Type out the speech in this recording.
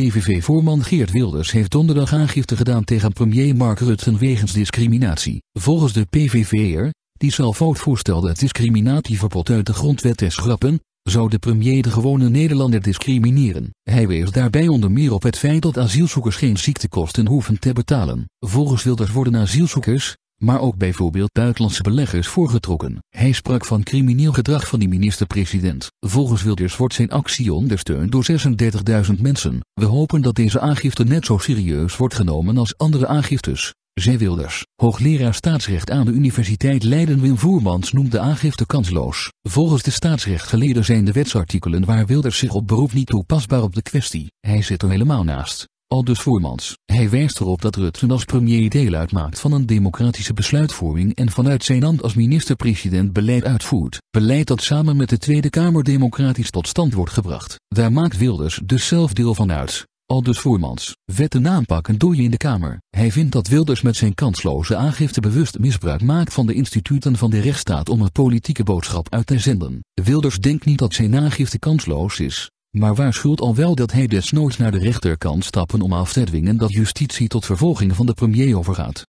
PVV-voorman Geert Wilders heeft donderdag aangifte gedaan tegen premier Mark Rutten wegens discriminatie. Volgens de PVV'er, die zelf ook voorstelde het discriminatieverbod uit de grondwet te schrappen, zou de premier de gewone Nederlander discrimineren. Hij wees daarbij onder meer op het feit dat asielzoekers geen ziektekosten hoeven te betalen. Volgens Wilders worden asielzoekers, maar ook bijvoorbeeld buitenlandse beleggers voorgetrokken. Hij sprak van crimineel gedrag van die minister-president. Volgens Wilders wordt zijn actie ondersteund door 36.000 mensen. We hopen dat deze aangifte net zo serieus wordt genomen als andere aangiftes. Zij Wilders, hoogleraar staatsrecht aan de Universiteit Leiden Wim Voermans de aangifte kansloos. Volgens de staatsrechtgeleerden zijn de wetsartikelen waar Wilders zich op beroep niet toepasbaar op de kwestie. Hij zit er helemaal naast aldus voormans. Hij wijst erop dat Rutten als premier deel uitmaakt van een democratische besluitvorming en vanuit zijn ambt als minister-president beleid uitvoert. Beleid dat samen met de Tweede Kamer democratisch tot stand wordt gebracht. Daar maakt Wilders dus zelf deel van uit. Aldus voormans. wetten aanpakken doe je in de Kamer. Hij vindt dat Wilders met zijn kansloze aangifte bewust misbruik maakt van de instituten van de rechtsstaat om een politieke boodschap uit te zenden. Wilders denkt niet dat zijn aangifte kansloos is maar waarschuwt al wel dat hij desnoods naar de rechter kan stappen om af te dwingen dat justitie tot vervolging van de premier overgaat.